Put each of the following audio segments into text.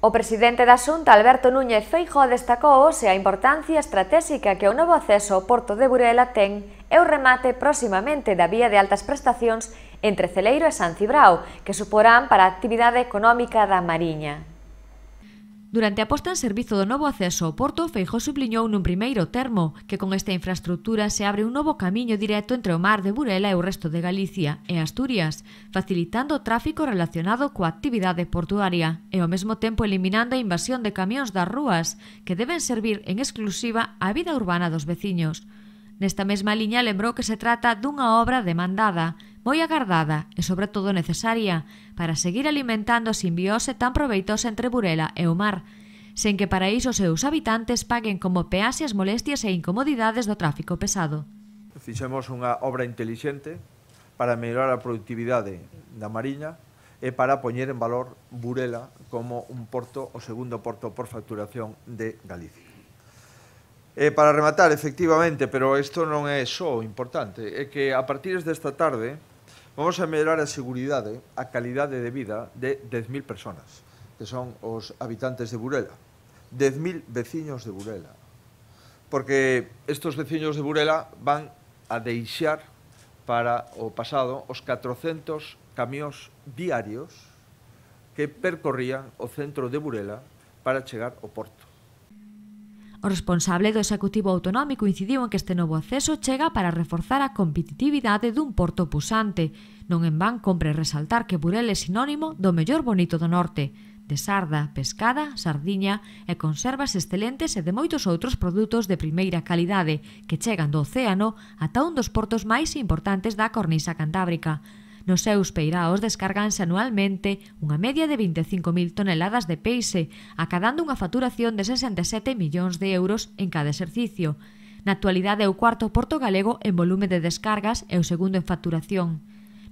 O presidente da Xunta, Alberto Núñez Feijóo, destacou hoxe a importancia estratégica que o novo acceso ao porto de Burela ten e o remate próximamente da vía de altas prestacións entre Celeiro e San Cibrao, que suporán para a actividade económica da Mariña. Durante a posta en servizo do novo acceso ao Porto, Feijó subliñou nun primeiro termo que con esta infraestructura se abre un novo camiño directo entre o mar de Burela e o resto de Galicia e Asturias, facilitando o tráfico relacionado coa actividade portuaria e ao mesmo tempo eliminando a invasión de camións das rúas que deben servir en exclusiva á vida urbana dos veciños. Nesta mesma liña lembrou que se trata dunha obra demandada moi agardada e sobre todo necesaria para seguir alimentando a simbiose tan proveitosa entre Burela e o mar, sen que para iso os seus habitantes paguen como pease as molestias e incomodidades do tráfico pesado. Fixemos unha obra intelixente para melhorar a productividade da Mariña e para poñer en valor Burela como un porto, o segundo porto por facturación de Galicia. E para rematar, efectivamente, pero isto non é só importante, é que a partir desta tarde Vamos a mellorar a seguridade, a calidade de vida de 10.000 personas, que son os habitantes de Burela. 10.000 veciños de Burela. Porque estos veciños de Burela van a deixar para o pasado os 400 camións diarios que percorrían o centro de Burela para chegar ao porto. O responsable do Executivo Autonómico incidiu en que este novo acceso chega para reforzar a competitividade dun porto pusante. Non en van compre resaltar que Burel é sinónimo do mellor bonito do norte, de sarda, pescada, sardiña e conservas excelentes e de moitos outros produtos de primeira calidade que chegan do océano ata un dos portos máis importantes da cornisa cantábrica. Nos seus peiraos descarganse anualmente unha media de 25.000 toneladas de peixe, acadando unha faturación de 67 millóns de euros en cada exercicio. Na actualidade é o cuarto porto galego en volume de descargas e o segundo en facturación.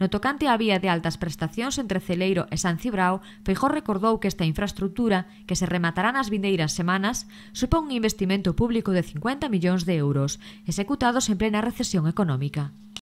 No tocante á vía de altas prestacións entre Celeiro e San Cibrao, Feijó recordou que esta infraestructura, que se rematará nas vindeiras semanas, supón un investimento público de 50 millóns de euros, executados en plena recesión económica.